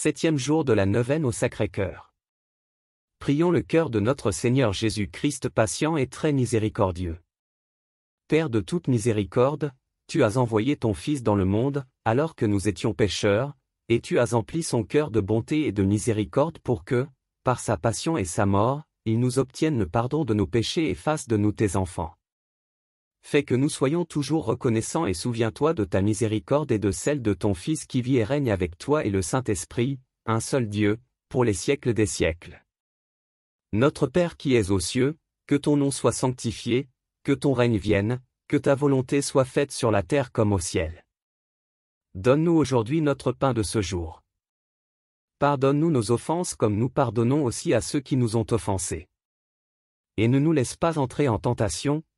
septième jour de la neuvaine au Sacré-Cœur. Prions le cœur de notre Seigneur Jésus-Christ patient et très miséricordieux. Père de toute miséricorde, tu as envoyé ton Fils dans le monde, alors que nous étions pécheurs, et tu as empli son cœur de bonté et de miséricorde pour que, par sa passion et sa mort, il nous obtienne le pardon de nos péchés et fasse de nous tes enfants. Fais que nous soyons toujours reconnaissants et souviens-toi de ta miséricorde et de celle de ton Fils qui vit et règne avec toi et le Saint-Esprit, un seul Dieu, pour les siècles des siècles. Notre Père qui es aux cieux, que ton nom soit sanctifié, que ton règne vienne, que ta volonté soit faite sur la terre comme au ciel. Donne-nous aujourd'hui notre pain de ce jour. Pardonne-nous nos offenses comme nous pardonnons aussi à ceux qui nous ont offensés. Et ne nous laisse pas entrer en tentation,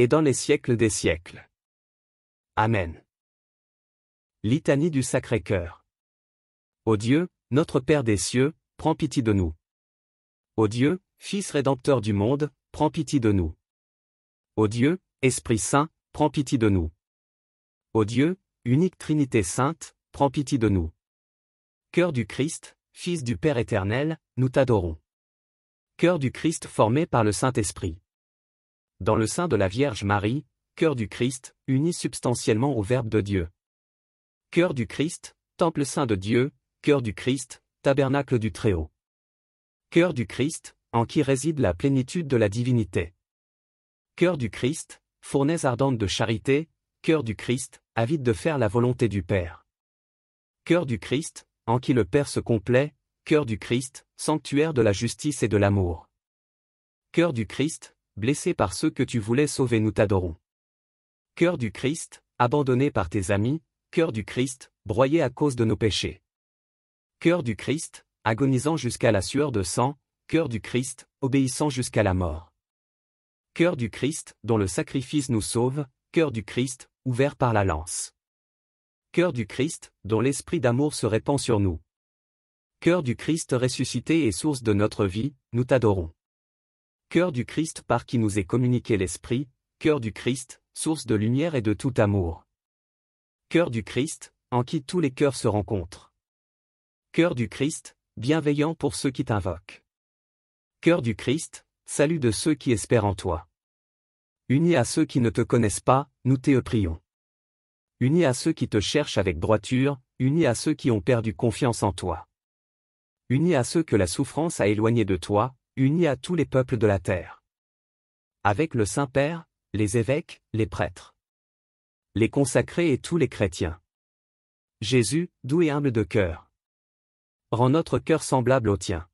et dans les siècles des siècles. Amen. Litanie du Sacré-Cœur. Ô Dieu, notre Père des cieux, prends pitié de nous. Ô Dieu, Fils Rédempteur du monde, prends pitié de nous. Ô Dieu, Esprit Saint, prends pitié de nous. Ô Dieu, unique Trinité sainte, prends pitié de nous. Cœur du Christ, Fils du Père éternel, nous t'adorons. Cœur du Christ formé par le Saint-Esprit dans le sein de la Vierge Marie, cœur du Christ, uni substantiellement au Verbe de Dieu. Cœur du Christ, temple saint de Dieu, cœur du Christ, tabernacle du Très-Haut. Cœur du Christ, en qui réside la plénitude de la divinité. Cœur du Christ, fournaise ardente de charité, cœur du Christ, avide de faire la volonté du Père. Cœur du Christ, en qui le Père se complaît, cœur du Christ, sanctuaire de la justice et de l'amour. Cœur du Christ, blessé par ceux que tu voulais sauver nous t'adorons. Cœur du Christ, abandonné par tes amis, cœur du Christ, broyé à cause de nos péchés. Cœur du Christ, agonisant jusqu'à la sueur de sang, cœur du Christ, obéissant jusqu'à la mort. Cœur du Christ, dont le sacrifice nous sauve, cœur du Christ, ouvert par la lance. Cœur du Christ, dont l'esprit d'amour se répand sur nous. Cœur du Christ ressuscité et source de notre vie, nous t'adorons cœur du Christ par qui nous est communiqué l'Esprit, cœur du Christ, source de lumière et de tout amour. Cœur du Christ, en qui tous les cœurs se rencontrent. Cœur du Christ, bienveillant pour ceux qui t'invoquent. Cœur du Christ, salut de ceux qui espèrent en toi. Unis à ceux qui ne te connaissent pas, nous te prions. Unis à ceux qui te cherchent avec droiture, unis à ceux qui ont perdu confiance en toi. Unis à ceux que la souffrance a éloignés de toi, Unis à tous les peuples de la terre. Avec le Saint-Père, les évêques, les prêtres, les consacrés et tous les chrétiens. Jésus, doux et humble de cœur, rend notre cœur semblable au tien.